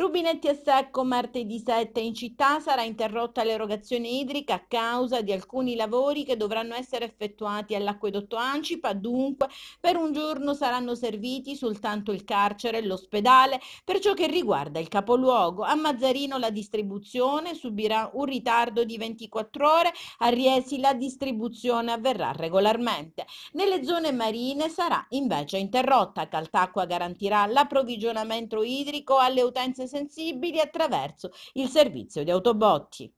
Rubinetti a secco martedì 7 in città sarà interrotta l'erogazione idrica a causa di alcuni lavori che dovranno essere effettuati all'acquedotto Ancipa, dunque per un giorno saranno serviti soltanto il carcere e l'ospedale per ciò che riguarda il capoluogo. A Mazzarino la distribuzione subirà un ritardo di 24 ore, a Riesi la distribuzione avverrà regolarmente. Nelle zone marine sarà invece interrotta. Caltacqua garantirà l'approvvigionamento idrico alle utenze sensibili attraverso il servizio di autobotti.